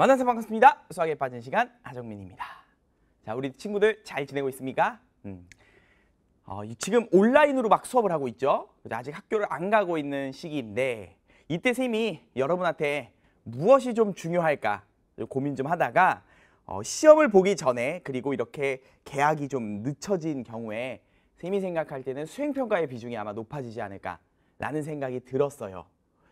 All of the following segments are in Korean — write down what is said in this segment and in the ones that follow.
만나서 반갑습니다. 수학에 빠진 시간 하정민입니다. 자, 우리 친구들 잘 지내고 있습니까? 음. 어, 지금 온라인으로 막 수업을 하고 있죠. 아직 학교를 안 가고 있는 시기인데 이때 쌤이 여러분한테 무엇이 좀 중요할까 고민 좀 하다가 어, 시험을 보기 전에 그리고 이렇게 계약이 좀 늦춰진 경우에 쌤이 생각할 때는 수행평가의 비중이 아마 높아지지 않을까라는 생각이 들었어요.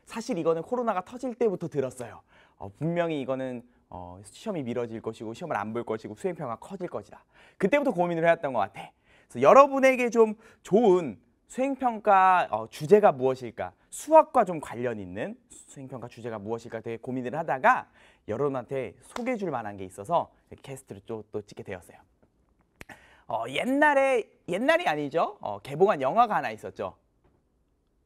사실 이거는 코로나가 터질 때부터 들었어요. 어, 분명히 이거는 어, 시험이 미뤄질 것이고 시험을 안 볼 것이고 수행평가 커질 것이다. 그때부터 고민을 해왔던 것 같아. 그래서 여러분에게 좀 좋은 수행평가 어, 주제가 무엇일까? 수학과 좀 관련 있는 수행평가 주제가 무엇일까 되게 고민을 하다가 여러분한테 소개해 줄 만한 게 있어서 캐스트를 또, 또 찍게 되었어요. 어, 옛날에 옛날이 아니죠. 어, 개봉한 영화가 하나 있었죠.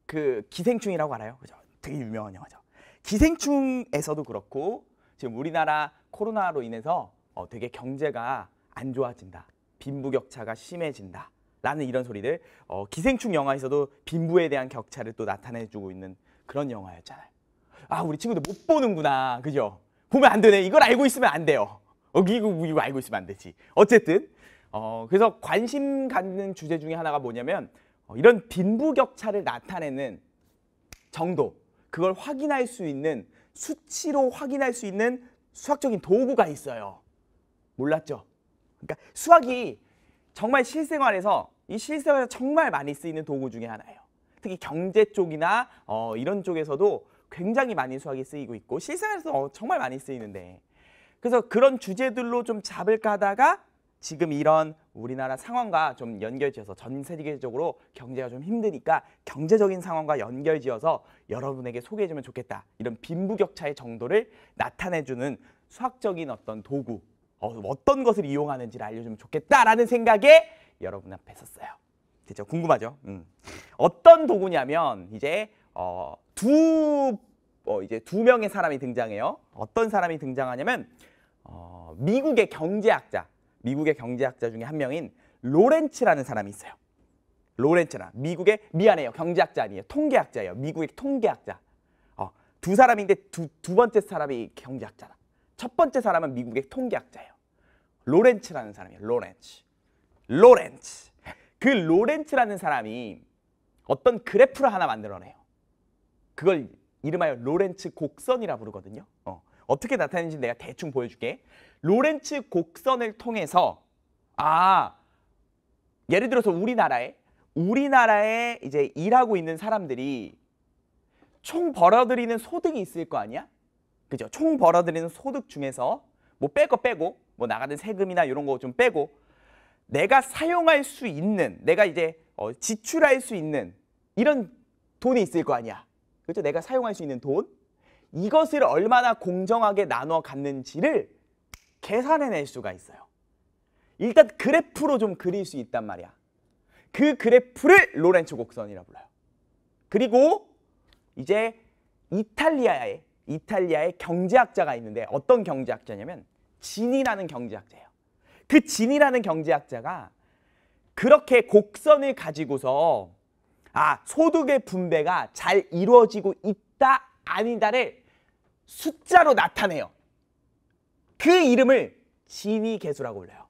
그 기생충이라고 알아요. 그죠? 되게 유명한 영화죠. 기생충에서도 그렇고 지금 우리나라 코로나로 인해서 어, 되게 경제가 안 좋아진다. 빈부격차가 심해진다. 라는 이런 소리들 어, 기생충 영화에서도 빈부에 대한 격차를 또 나타내주고 있는 그런 영화였잖아요. 아 우리 친구들 못 보는구나. 그죠? 보면 안 되네. 이걸 알고 있으면 안 돼요. 어, 이거, 이거 알고 있으면 안 되지. 어쨌든 어, 그래서 관심 갖는 주제 중에 하나가 뭐냐면 어, 이런 빈부격차를 나타내는 정도 그걸 확인할 수 있는 수치로 확인할 수 있는 수학적인 도구가 있어요. 몰랐죠? 그러니까 수학이 정말 실생활에서 이 실생활에서 정말 많이 쓰이는 도구 중에 하나예요. 특히 경제 쪽이나 어, 이런 쪽에서도 굉장히 많이 수학이 쓰이고 있고 실생활에서 어, 정말 많이 쓰이는데 그래서 그런 주제들로 좀 잡을까 하다가 지금 이런 우리나라 상황과 좀 연결지어서 전 세계적으로 경제가 좀 힘드니까 경제적인 상황과 연결지어서 여러분에게 소개해주면 좋겠다. 이런 빈부격차의 정도를 나타내주는 수학적인 어떤 도구, 어, 어떤 것을 이용하는지를 알려주면 좋겠다라는 생각에 여러분 앞에 섰어요. 진짜 궁금하죠? 음. 어떤 도구냐면 이제 어, 두 어, 이제 두 명의 사람이 등장해요. 어떤 사람이 등장하냐면 어, 미국의 경제학자 미국의 경제학자 중에 한 명인 로렌츠라는 사람이 있어요. 로렌츠나 미국의 미안해요 경제학자 아니에요 통계학자예요 미국의 통계학자 어, 두 사람인데 두, 두 번째 사람이 경제학자다 첫 번째 사람은 미국의 통계학자예요 로렌츠라는 사람이에요 로렌츠 로렌츠 그 로렌츠라는 사람이 어떤 그래프를 하나 만들어내요 그걸 이름하여 로렌츠 곡선이라 부르거든요 어. 어떻게 나타내는지 내가 대충 보여줄게. 로렌츠 곡선을 통해서 아 예를 들어서 우리나라에 우리나라에 이제 일하고 있는 사람들이 총 벌어들이는 소득이 있을 거 아니야? 그죠? 총 벌어들이는 소득 중에서 뭐 뺄 거 빼고 뭐 나가는 세금이나 이런 거 좀 빼고 내가 사용할 수 있는 내가 이제 어, 지출할 수 있는 이런 돈이 있을 거 아니야. 그죠? 내가 사용할 수 있는 돈 이것을 얼마나 공정하게 나눠 갖는지를 계산해낼 수가 있어요. 일단 그래프로 좀 그릴 수 있단 말이야. 그 그래프를 로렌츠 곡선이라 불러요. 그리고 이제 이탈리아의 이탈리아의 경제학자가 있는데 어떤 경제학자냐면 진이라는 경제학자예요. 그 진이라는 경제학자가 그렇게 곡선을 가지고서 아 소득의 분배가 잘 이루어지고 있다 아니다를 숫자로 나타내요. 그 이름을 진위 계수라고 불러요.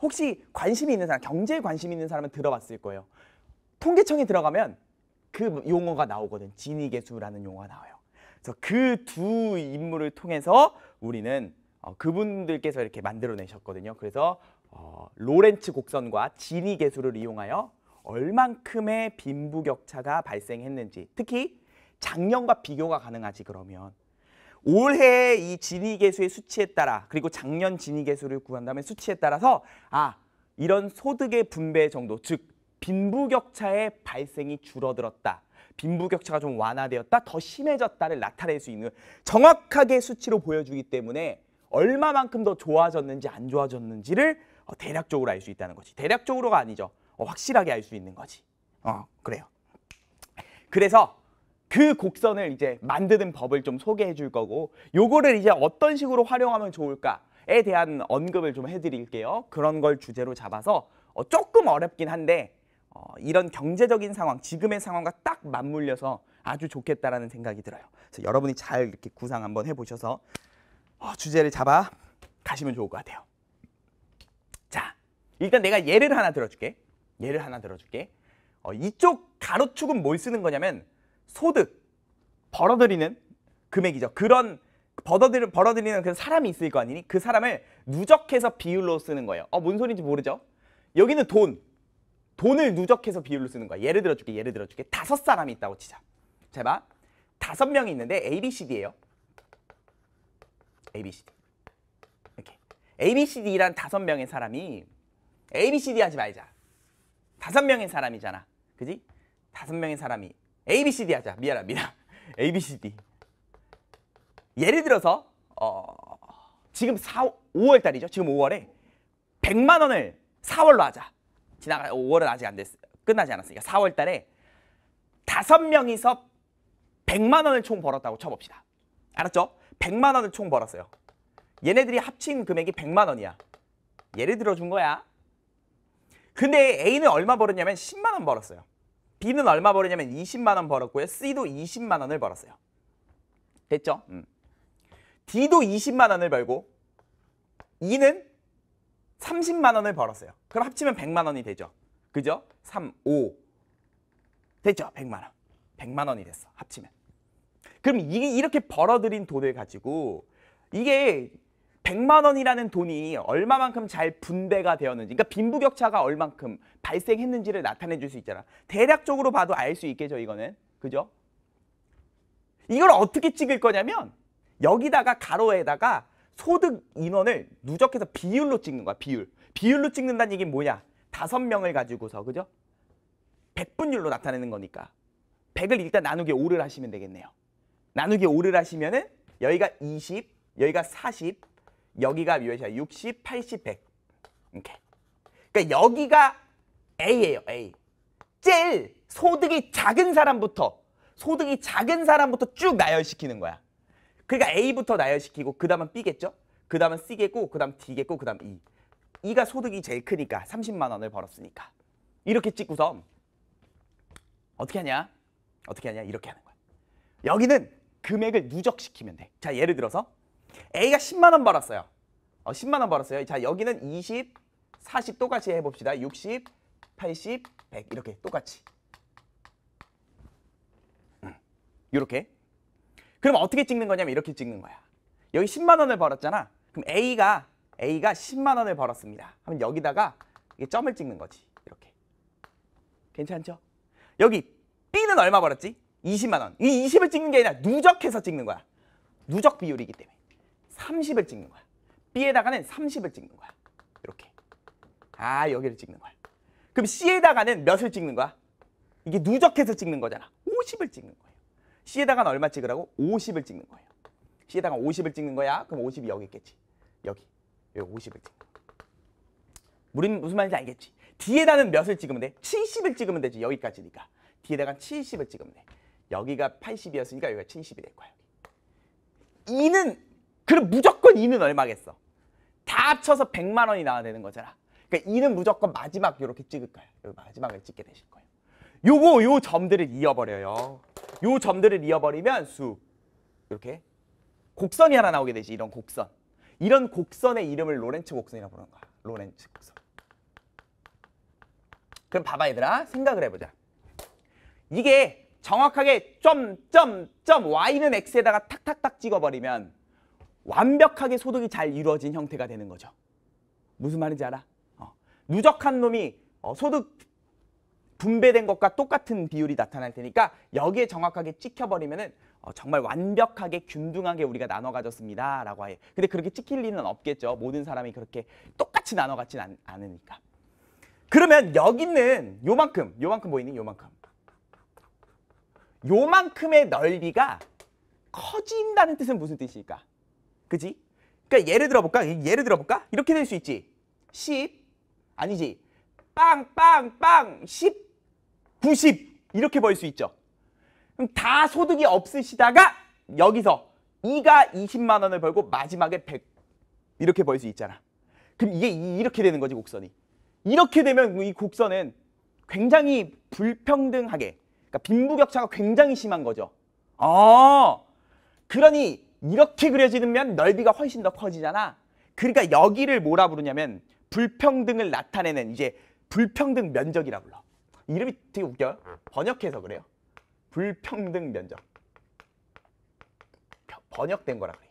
혹시 관심이 있는 사람, 경제에 관심 있는 사람은 들어봤을 거예요. 통계청에 들어가면 그 용어가 나오거든. 진위 계수라는 용어가 나와요. 그래서 그 두 인물을 통해서 우리는 어, 그분들께서 이렇게 만들어내셨거든요. 그래서 어, 로렌츠 곡선과 진위 계수를 이용하여 얼만큼의 빈부격차가 발생했는지 특히 작년과 비교가 가능하지 그러면 올해 이 진위 계수의 수치에 따라 그리고 작년 진위 계수를 구한 다음에 수치에 따라서 아 이런 소득의 분배 정도 즉 빈부격차의 발생이 줄어들었다. 빈부격차가 좀 완화되었다, 더 심해졌다를 나타낼 수 있는 정확하게 수치로 보여주기 때문에 얼마만큼 더 좋아졌는지 안 좋아졌는지를 어, 대략적으로 알 수 있다는 거지. 대략적으로가 아니죠. 어, 확실하게 알 수 있는 거지. 어, 그래요. 그래서 그 곡선을 이제 만드는 법을 좀 소개해 줄 거고 요거를 이제 어떤 식으로 활용하면 좋을까에 대한 언급을 좀 해드릴게요. 그런 걸 주제로 잡아서 어, 조금 어렵긴 한데 어, 이런 경제적인 상황, 지금의 상황과 딱 맞물려서 아주 좋겠다라는 생각이 들어요. 그래서 여러분이 잘 이렇게 구상 한번 해보셔서 어, 주제를 잡아 가시면 좋을 것 같아요. 자, 일단 내가 예를 하나 들어줄게. 예를 하나 들어줄게. 어, 이쪽 가로축은 뭘 쓰는 거냐면 소득 벌어들이는 금액이죠. 그런 벌어들 벌어들이는 그 사람이 있을 거 아니니 그 사람을 누적해서 비율로 쓰는 거예요. 어, 뭔 소리인지 모르죠? 여기는 돈. 돈을 누적해서 비율로 쓰는 거야. 예를 들어줄게, 예를 들어줄게. 다섯 사람이 있다고 치자. 제발. 다섯 명이 있는데 A, B, C, D예요. A, B, C, D. 이렇게. A, B, C, D란 다섯 명의 사람이 A, B, C, D 하지 말자. 다섯 명의 사람이잖아. 그지? 다섯 명의 사람이 ABCD 하자. 미안합니다. ABCD. 예를 들어서 어, 지금 4, 5월 달이죠. 지금 5월에 100만 원을 4월로 하자. 지나가 5월은 아직 안 됐, 끝나지 않았으니까 4월 달에 5 명이서 100만 원을 총 벌었다고 쳐봅시다. 알았죠? 100만 원을 총 벌었어요. 얘네들이 합친 금액이 100만 원이야. 예를 들어 준 거야. 근데 A는 얼마 벌었냐면 10만 원 벌었어요. B는 얼마 벌었냐면 20만 원 벌었고요. C도 20만 원을 벌었어요. 됐죠? 음. D도 20만 원을 벌고 E는 30만 원을 벌었어요. 그럼 합치면 100만 원이 되죠. 그죠? 3, 5 됐죠? 100만 원. 100만 원이 됐어. 합치면. 그럼 이게 이렇게 벌어들인 돈을 가지고 이게 100만 원이라는 돈이 얼마만큼 잘 분배가 되었는지 그러니까 빈부격차가 얼만큼 발생했는지를 나타내 줄수 있잖아. 대략적으로 봐도 알 수 있겠죠, 이거는. 그죠? 이걸 어떻게 찍을 거냐면 여기다가 가로에다가 소득 인원을 누적해서 비율로 찍는 거야, 비율. 비율로 찍는다는 얘기는 뭐냐? 다섯 명을 가지고서, 그죠? 백분율로 나타내는 거니까. 백을 일단 나누기 오를 하시면 되겠네요. 나누기 오를 하시면은 여기가 이십, 여기가 사십, 여기가 몇이야? 60, 80, 100. 이렇게. 그러니까 여기가 A예요, A. 제일 소득이 작은 사람부터 소득이 작은 사람부터 쭉 나열시키는 거야. 그러니까 A부터 나열시키고 그 다음은 B겠죠? 그 다음은 C겠고 그 다음 D겠고 그 다음 E. E가 소득이 제일 크니까 30만 원을 벌었으니까. 이렇게 찍고서 어떻게 하냐? 어떻게 하냐? 이렇게 하는 거야. 여기는 금액을 누적시키면 돼. 자, 예를 들어서 A가 10만 원 벌었어요. 어, 10만 원 벌었어요. 자, 여기는 20, 40 똑같이 해봅시다. 60, 80, 100 이렇게 똑같이. 이렇게. 그럼 어떻게 찍는 거냐면 이렇게 찍는 거야. 여기 10만 원을 벌었잖아. 그럼 A가 A가 10만 원을 벌었습니다. 하면 여기다가 이게 점을 찍는 거지. 이렇게. 괜찮죠? 여기 B는 얼마 벌었지? 20만 원. 이 20을 찍는 게 아니라 누적해서 찍는 거야. 누적 비율이기 때문에. 30을 찍는 거야. B에다가는 30을 찍는 거야. 이렇게. 아 여기를 찍는 거야. 그럼 C에다가는 몇을 찍는 거야? 이게 누적해서 찍는 거잖아. 50을 찍는 거예요. C에다가는 얼마 찍으라고? 50을 찍는 거예요. C에다가 50을 찍는 거야? 그럼 50이 여기 있겠지. 여기. 여기 50을 찍는 거야. 우리는 무슨 말인지 알겠지? 뒤에다는 몇을 찍으면 돼? 70을 찍으면 되지. 여기까지니까. 뒤에다가 70을 찍으면 돼. 여기가 80이었으니까 여기가 70이 될 거야. 2는 그럼 무조건 2는 얼마겠어? 다 합쳐서 100만 원이 나와야 되는 거잖아. 그러니까 2는 무조건 마지막 이렇게 찍을 거야요 여기 마지막을 찍게 되실 거예요. 요거 요 점들을 이어버려요요 점들을 이어버리면수 이렇게 곡선이 하나 나오게 되지. 이런 곡선. 이런 곡선의 이름을 로렌츠 곡선이라고 부르는 거야. 로렌츠 곡선. 그럼 봐봐 얘들아. 생각을 해보자. 이게 정확하게 점 점 점 y는 x에다가 탁탁탁 찍어버리면 완벽하게 소득이 잘 이루어진 형태가 되는 거죠. 무슨 말인지 알아? 어. 누적한 놈이 어, 소득 분배된 것과 똑같은 비율이 나타날 테니까 여기에 정확하게 찍혀버리면 어, 정말 완벽하게 균등하게 우리가 나눠 가졌습니다 라고 해 근데 그렇게 찍힐 리는 없겠죠 모든 사람이 그렇게 똑같이 나눠 갖진 않, 않으니까 그러면 여기 있는 요만큼 요만큼 보이는 뭐 요만큼 요만큼의 넓이가 커진다는 뜻은 무슨 뜻일까 그지? 그러니까 예를 들어볼까? 예를 들어볼까? 이렇게 될 수 있지. 10 아니지. 빵 빵빵 10 90 이렇게 벌 수 있죠. 그럼 다 소득이 없으시다가 여기서 2가 20만 원을 벌고 마지막에 100 이렇게 벌 수 있잖아. 그럼 이게 이렇게 되는 거지 곡선이. 이렇게 되면 이 곡선은 굉장히 불평등하게 그러니까 빈부격차가 굉장히 심한 거죠. 아 그러니 이렇게 그려지면 넓이가 훨씬 더 커지잖아. 그러니까 여기를 뭐라 부르냐면 불평등을 나타내는 이제 불평등 면적이라 불러. 이름이 되게 웃겨요. 번역해서 그래요. 불평등 면적. 번역된 거라 그래.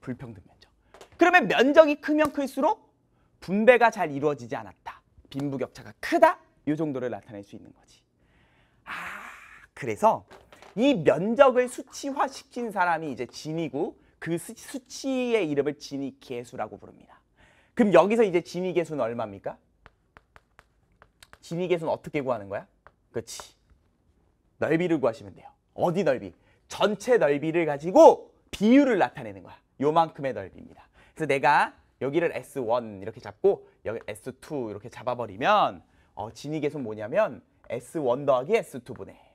불평등 면적. 그러면 면적이 크면 클수록 분배가 잘 이루어지지 않았다. 빈부격차가 크다. 이 정도를 나타낼 수 있는 거지. 아, 그래서 이 면적을 수치화시킨 사람이 이제 진이고 그 수치의 이름을 진위계수라고 부릅니다. 그럼 여기서 이제 진위계수는 얼마입니까? 진위계수는 어떻게 구하는 거야? 그렇지. 넓이를 구하시면 돼요. 어디 넓이? 전체 넓이를 가지고 비율을 나타내는 거야. 요만큼의 넓이입니다. 그래서 내가 여기를 S1 이렇게 잡고 여기 S2 이렇게 잡아버리면 어, 진위계수 뭐냐면 S1 더하기 S2분의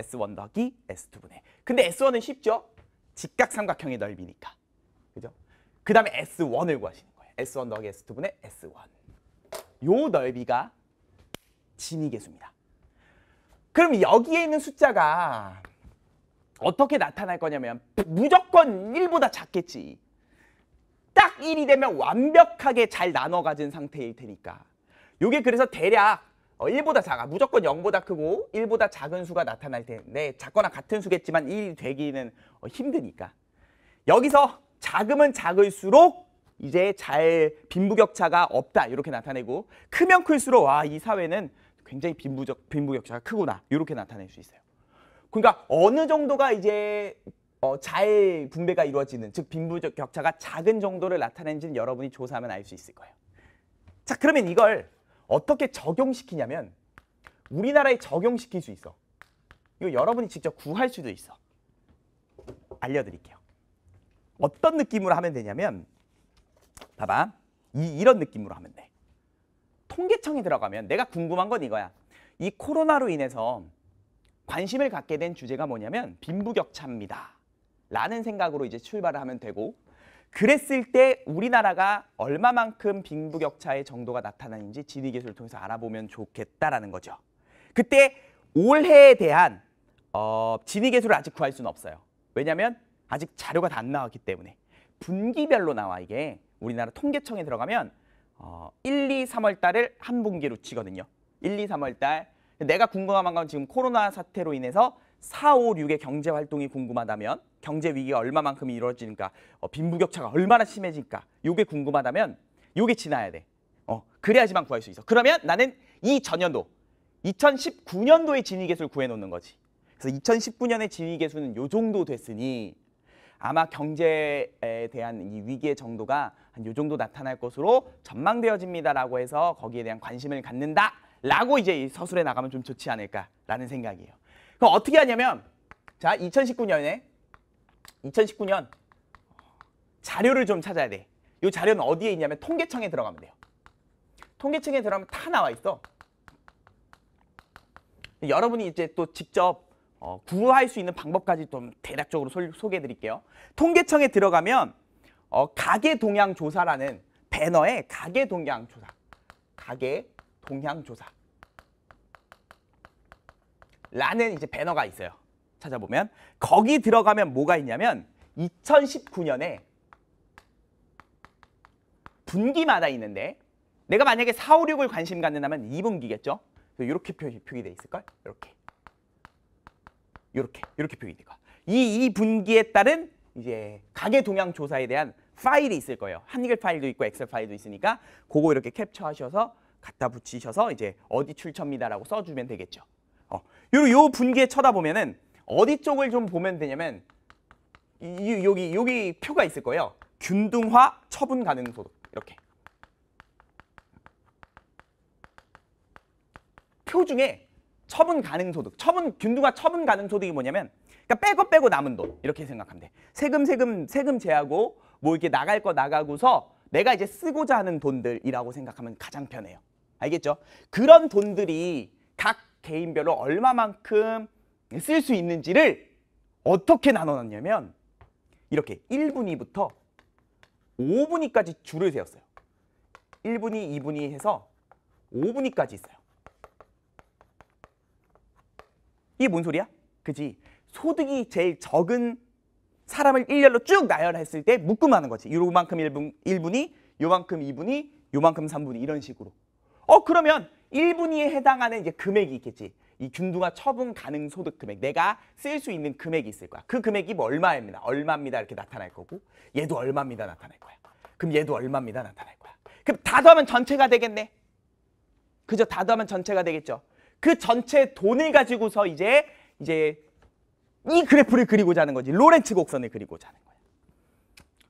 S1 더하기 S2분의 근데 S1은 쉽죠? 직각삼각형의 넓이니까. 그죠? 그 다음에 S1을 구하시는 거예요. S1 더하기 S2분의 S1. 요 넓이가 진위계수입니다. 그럼 여기에 있는 숫자가 어떻게 나타날 거냐면 무조건 1보다 작겠지. 딱 1이 되면 완벽하게 잘 나눠 가진 상태일 테니까. 요게 그래서 대략 어, 1보다 작아. 무조건 0보다 크고 1보다 작은 수가 나타날 텐데 작거나 같은 수겠지만 1이 되기는 어, 힘드니까. 여기서 작으면 작을수록 이제 잘 빈부격차가 없다 이렇게 나타내고 크면 클수록 와이 사회는 굉장히 빈부적, 빈부격차가 크구나 이렇게 나타낼 수 있어요. 그러니까 어느 정도가 이제 어, 잘 분배가 이루어지는 즉빈부 격차가 작은 정도를 나타내는지는 여러분이 조사하면 알 수 있을 거예요. 자 그러면 이걸 어떻게 적용시키냐면 우리나라에 적용시킬 수 있어. 이거 여러분이 직접 구할 수도 있어. 알려드릴게요. 어떤 느낌으로 하면 되냐면 봐봐. 이, 이런 느낌으로 하면 돼. 통계청에 들어가면 내가 궁금한 건 이거야. 이 코로나로 인해서 관심을 갖게 된 주제가 뭐냐면 빈부격차입니다. 라는 생각으로 이제 출발을 하면 되고 그랬을 때 우리나라가 얼마만큼 빈부격차의 정도가 나타나는지 지리기술을 통해서 알아보면 좋겠다라는 거죠. 그때 올해에 대한 어, 지리기술을 아직 구할 수는 없어요. 왜냐하면 아직 자료가 다 안 나왔기 때문에 분기별로 나와 이게 우리나라 통계청에 들어가면 어, 1, 2, 3월 달을 한 분기로 치거든요. 1, 2, 3월 달 내가 궁금한 건 지금 코로나 사태로 인해서 4, 5, 6의 경제 활동이 궁금하다면 경제 위기가 얼마만큼 이루어지는가, 어, 빈부격차가 얼마나 심해질까, 요게 궁금하다면 요게 지나야 돼. 어, 그래야지만 구할 수 있어. 그러면 나는 이 전년도, 2019년도의 진위계수를 구해놓는 거지. 그래서 2019년의 진위계수는 요 정도 됐으니 아마 경제에 대한 이 위기의 정도가 한 요 정도 나타날 것으로 전망되어집니다라고 해서 거기에 대한 관심을 갖는다라고 이제 서술에 나가면 좀 좋지 않을까라는 생각이에요. 그럼 어떻게 하냐면 자 2019년에 2019년 자료를 좀 찾아야 돼. 이 자료는 어디에 있냐면 통계청에 들어가면 돼요. 통계청에 들어가면 다 나와 있어. 여러분이 이제 또 직접 어, 구할 수 있는 방법까지 좀 대략적으로 소, 소개해 드릴게요. 통계청에 들어가면 어, 가계 동향 조사라는 배너에 가계 동향 조사. 가계 동향 조사. 라는 이제 배너가 있어요. 찾아보면 거기 들어가면 뭐가 있냐면 2019년에 분기마다 있는데 내가 만약에 4, 5, 6을 관심 갖는다면 2분기겠죠? 이렇게 표기, 돼 있을걸? 이렇게. 이렇게. 이렇게 표기돼 있고. 이 2분기에 따른 이제 가계 동향 조사에 대한 파일이 있을 거예요. 한글 파일도 있고 엑셀 파일도 있으니까 그거 이렇게 캡처하셔서 갖다 붙이셔서 이제 어디 출처입니다라고 써주면 되겠죠. 어. 요, 요 분기에 쳐다보면은 어디 쪽을 좀 보면 되냐면 이, 여기 여기 표가 있을 거예요. 균등화 처분 가능 소득 이렇게 표 중에 처분 가능 소득 처분 균등화 처분 가능 소득이 뭐냐면 그러니까 빼고 빼고 남은 돈 이렇게 생각하면 돼. 세금 세금 세금 제하고 뭐 이렇게 나갈 거 나가고서 내가 이제 쓰고자 하는 돈들이라고 생각하면 가장 편해요. 알겠죠? 그런 돈들이 각 개인별로 얼마만큼 쓸수 있는지를 어떻게 나눠놨냐면 이렇게 1분위부터 5분위까지 줄을 세웠어요. 1분위, 2분위 해서 5분위까지 있어요. 이게 뭔 소리야? 그지? 소득이 제일 적은 사람을 일렬로 쭉 나열했을 때 묶음하는 거지. 요만큼 1분, 1분위 요만큼 2분위 요만큼 3분위 이런 식으로. 어 그러면 1분위에 해당하는 이제 금액이 있겠지. 이 균등화 처분 가능 소득 금액 내가 쓸 수 있는 금액이 있을 거야. 그 금액이 뭐 얼마입니다. 얼마입니다 이렇게 나타날 거고 얘도 얼마입니다 나타날 거야. 그럼 얘도 얼마입니다 나타날 거야. 그럼 다 더하면 전체가 되겠네. 그저 다 더하면 전체가 되겠죠. 그 전체 돈을 가지고서 이제 이제 이 그래프를 그리고자 하는 거지. 로렌츠 곡선을 그리고자 하는 거야.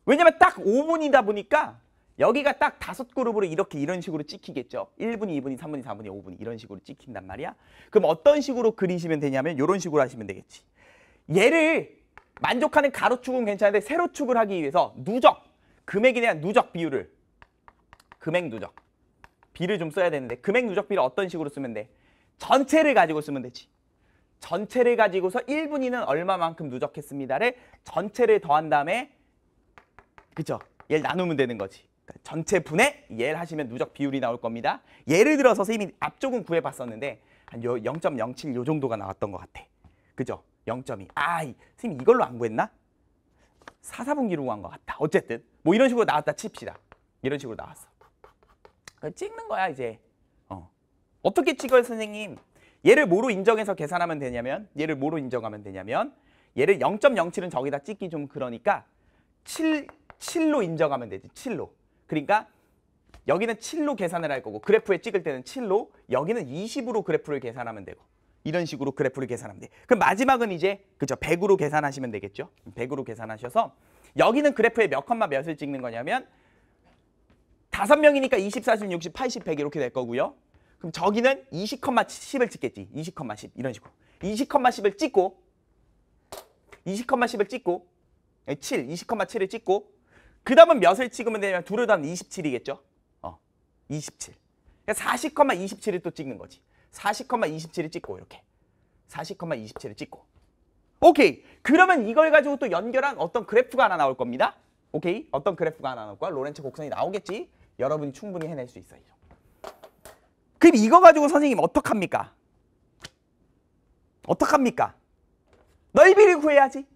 왜냐면 딱 5분이다 보니까 여기가 딱 다섯 그룹으로 이렇게 이런 식으로 찍히겠죠. 1분이, 2분이, 3분이, 4분이, 5분이 이런 식으로 찍힌단 말이야. 그럼 어떤 식으로 그리시면 되냐면 이런 식으로 하시면 되겠지. 얘를 만족하는 가로축은 괜찮은데 세로축을 하기 위해서 누적, 금액에 대한 누적 비율을 금액 누적, 비를 좀 써야 되는데 금액 누적 비를 어떤 식으로 쓰면 돼? 전체를 가지고 쓰면 되지. 전체를 가지고서 1분위는 얼마만큼 누적했습니다를 전체를 더한 다음에 그죠 얘를 나누면 되는 거지. 전체 분의 예를 하시면 누적 비율이 나올 겁니다. 예를 들어서 선생님이 앞쪽은 구해봤었는데 한 0.07 요 정도가 나왔던 것 같아. 그죠? 0.2. 아, 선생님 이걸로 안 구했나? 4, 4분기로 구한 것 같다. 어쨌든 뭐 이런 식으로 나왔다 칩시다. 이런 식으로 나왔어. 찍는 거야 이제. 어. 어떻게 찍어요 선생님? 얘를 뭐로 인정해서 계산하면 되냐면 얘를 뭐로 인정하면 되냐면 얘를 0.07은 저기다 찍기 좀 그러니까 7, 7로 인정하면 되지. 7로. 그러니까 여기는 7로 계산을 할 거고 그래프에 찍을 때는 7로 여기는 20으로 그래프를 계산하면 되고 이런 식으로 그래프를 계산하면 돼. 그럼 마지막은 이제 그죠 100으로 계산하시면 되겠죠. 100으로 계산하셔서 여기는 그래프에 몇 컴마 몇을 찍는 거냐면 다섯 명이니까 20, 40, 60, 80, 100 이렇게 될 거고요. 그럼 저기는 20, 10을 찍겠지. 20, 10 이런 식으로. 20, 10을 찍고 20, 10을 찍고 7, 20, 7을 찍고 그 다음은 몇을 찍으면 되냐면 둘을 다한 27이겠죠? 어, 27. 그러니까 40,27을 또 찍는 거지. 40,27을 찍고 이렇게. 40,27을 찍고. 오케이. 그러면 이걸 가지고 또 연결한 어떤 그래프가 하나 나올 겁니다. 오케이. 어떤 그래프가 하나 나올 거야? 로렌츠 곡선이 나오겠지? 여러분이 충분히 해낼 수 있어요. 그럼 이거 가지고 선생님 어떡합니까? 어떡합니까? 넓이를 구해야지.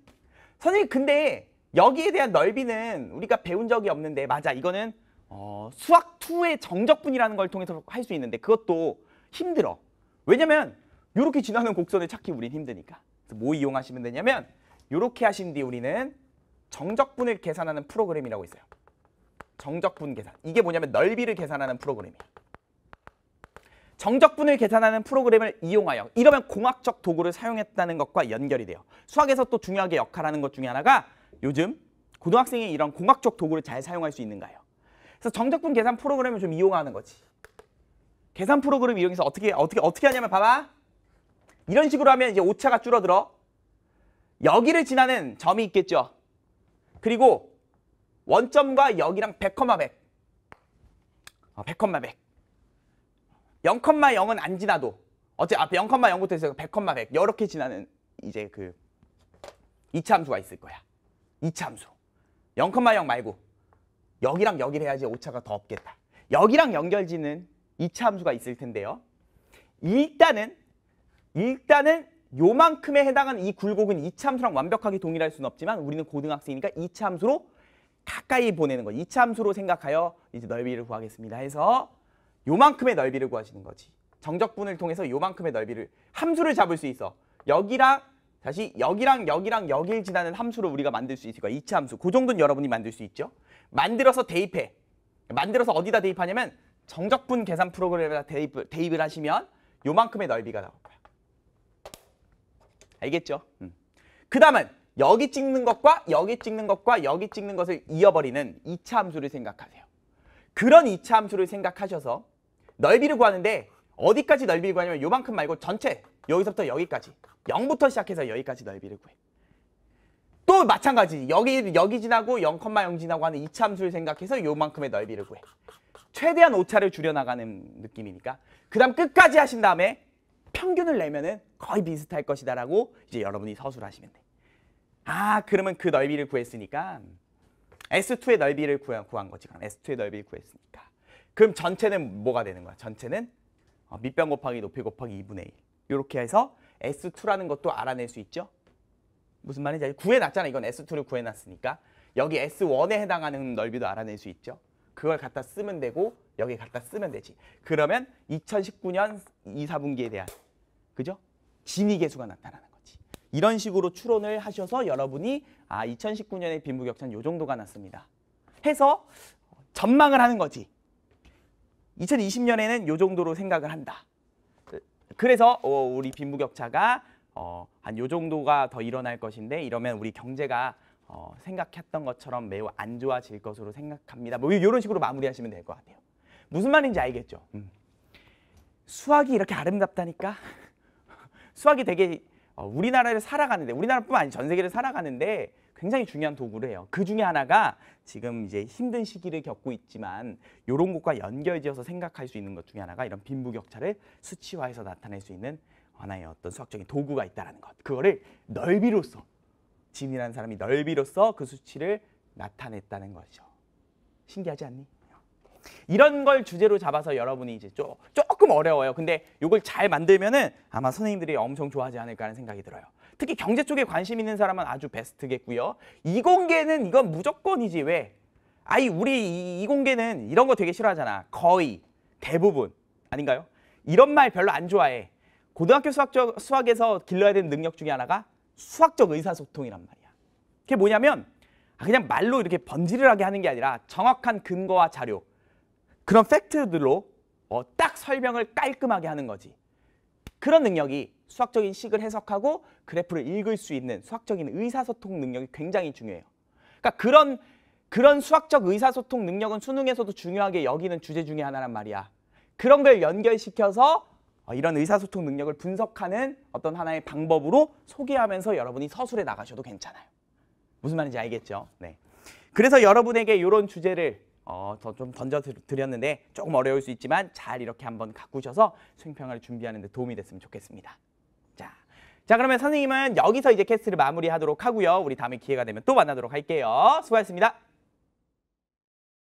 선생님 근데 여기에 대한 넓이는 우리가 배운 적이 없는데 맞아 이거는 어, 수학 2의 정적분이라는 걸 통해서 할 수 있는데 그것도 힘들어. 왜냐면 이렇게 지나는 곡선을 찾기 우린 힘드니까. 그래서 뭐 이용하시면 되냐면 이렇게 하신 뒤 우리는 정적분을 계산하는 프로그램이라고 있어요. 정적분 계산. 이게 뭐냐면 넓이를 계산하는 프로그램이에요. 정적분을 계산하는 프로그램을 이용하여 이러면 공학적 도구를 사용했다는 것과 연결이 돼요. 수학에서 또 중요하게 역할하는 것 중에 하나가 요즘 고등학생이 이런 공학적 도구를 잘 사용할 수 있는가요? 그래서 정적분 계산 프로그램을 좀 이용하는 거지. 계산 프로그램 이용해서 어떻게 어떻게 어떻게 하냐면 봐봐. 이런 식으로 하면 이제 오차가 줄어들어. 여기를 지나는 점이 있겠죠. 그리고 원점과 여기랑 100,100. 어, 100,100. 0,0은 안 지나도 어째 앞에 0,0부터 해서 100,100 이렇게 지나는 이제 그 이차 함수가 있을 거야. 이차 함수. 0,0 말고 여기랑 여기를 해야지 오차가 더 없겠다. 여기랑 연결지는 이차 함수가 있을 텐데요. 일단은 일단은 요만큼에 해당하는 이 굴곡은 이차 함수랑 완벽하게 동일할 수는 없지만 우리는 고등학생이니까 이차 함수로 가까이 보내는 거이차 함수로 생각하여 이제 넓이를 구하겠습니다 해서 요만큼의 넓이를 구하시는 거지 정적분을 통해서 요만큼의 넓이를 함수를 잡을 수 있어 여기랑 다시 여기랑 여기랑 여길 지나는 함수를 우리가 만들 수있을 거야. 이차 함수. 그 정도는 여러분이 만들 수 있죠. 만들어서 대입해. 만들어서 어디다 대입하냐면 정적분 계산 프로그램에다 대입, 대입을 하시면 요만큼의 넓이가 나올 거야. 알겠죠? 음. 그 다음은 여기 찍는 것과 여기 찍는 것과 여기 찍는 것을 이어버리는 이차 함수를 생각하세요. 그런 이차 함수를 생각하셔서 넓이를 구하는데 어디까지 넓이를 구하냐면 요만큼 말고 전체 여기서부터 여기까지 0부터 시작해서 여기까지 넓이를 구해. 또 마찬가지 여기 여기 지나고 0,0 지나고 하는 이참수를 생각해서 요만큼의 넓이를 구해. 최대한 오차를 줄여나가는 느낌이니까 그 다음 끝까지 하신 다음에 평균을 내면은 거의 비슷할 것이다 라고 이제 여러분이 서술 하시면 돼. 아 그러면 그 넓이를 구했으니까 S2의 넓이를 구한, 구한 거지 그럼 S2의 넓이를 구했으니까 그럼 전체는 뭐가 되는 거야? 전체는 아, 밑변 곱하기 높이 곱하기 2분의 1 이렇게 해서 S2라는 것도 알아낼 수 있죠. 무슨 말인지 알죠? 구해놨잖아. 이건 S2를 구해놨으니까. 여기 S1에 해당하는 넓이도 알아낼 수 있죠. 그걸 갖다 쓰면 되고 여기 갖다 쓰면 되지. 그러면 2019년 2, 4분기에 대한 그죠? 진위 계수가 나타나는 거지. 이런 식으로 추론을 하셔서 여러분이 아 2019년에 빈부격차는 요 정도가 났습니다. 해서 어, 전망을 하는 거지. 2020년에는 이 정도로 생각을 한다. 그래서 어, 우리 빈부격차가 어, 한요 정도가 더 일어날 것인데 이러면 우리 경제가 어, 생각했던 것처럼 매우 안 좋아질 것으로 생각합니다. 뭐 이런 식으로 마무리하시면 될 것 같아요. 무슨 말인지 알겠죠? 음. 수학이 이렇게 아름답다니까? 수학이 되게 어, 우리나라를 살아가는데 우리나라뿐아니전 세계를 살아가는데 굉장히 중요한 도구래요. 그 중에 하나가 지금 이제 힘든 시기를 겪고 있지만 이런 것과 연결지어서 생각할 수 있는 것 중에 하나가 이런 빈부격차를 수치화해서 나타낼 수 있는 하나의 어떤 수학적인 도구가 있다라는 것. 그거를 넓이로써 진이라는 사람이 넓이로써 그 수치를 나타냈다는 것이죠. 신기하지 않니? 이런 걸 주제로 잡아서 여러분이 이제 쪼, 금 조금 어려워요. 근데 이걸 잘 만들면은 아마 선생님들이 엄청 좋아하지 않을까 하는 생각이 들어요. 특히 경제 쪽에 관심 있는 사람은 아주 베스트겠고요. 이공계는 이건 무조건이지 왜? 아이 우리 이공계는 이런 거 되게 싫어하잖아. 거의 대부분 아닌가요? 이런 말 별로 안 좋아해. 고등학교 수학적, 수학에서 길러야 되는 능력 중에 하나가 수학적 의사소통이란 말이야. 그게 뭐냐면 아, 그냥 말로 이렇게 번지를 하게 하는 게 아니라 정확한 근거와 자료 그런 팩트들로 어, 딱 설명을 깔끔하게 하는 거지. 그런 능력이 수학적인 식을 해석하고 그래프를 읽을 수 있는 수학적인 의사소통 능력이 굉장히 중요해요. 그러니까 그런 그런 수학적 의사소통 능력은 수능에서도 중요하게 여기는 주제 중의 하나란 말이야. 그런 걸 연결시켜서 어, 이런 의사소통 능력을 분석하는 어떤 하나의 방법으로 소개하면서 여러분이 서술해 나가셔도 괜찮아요. 무슨 말인지 알겠죠? 네. 그래서 여러분에게 이런 주제를 어, 더좀 던져드렸는데 조금 어려울 수 있지만 잘 이렇게 한번 가꾸셔서 수행평가를 준비하는 데 도움이 됐으면 좋겠습니다. 자, 자 그러면 선생님은 여기서 이제 캐스트를 마무리하도록 하고요. 우리 다음에 기회가 되면 또 만나도록 할게요. 수고하셨습니다.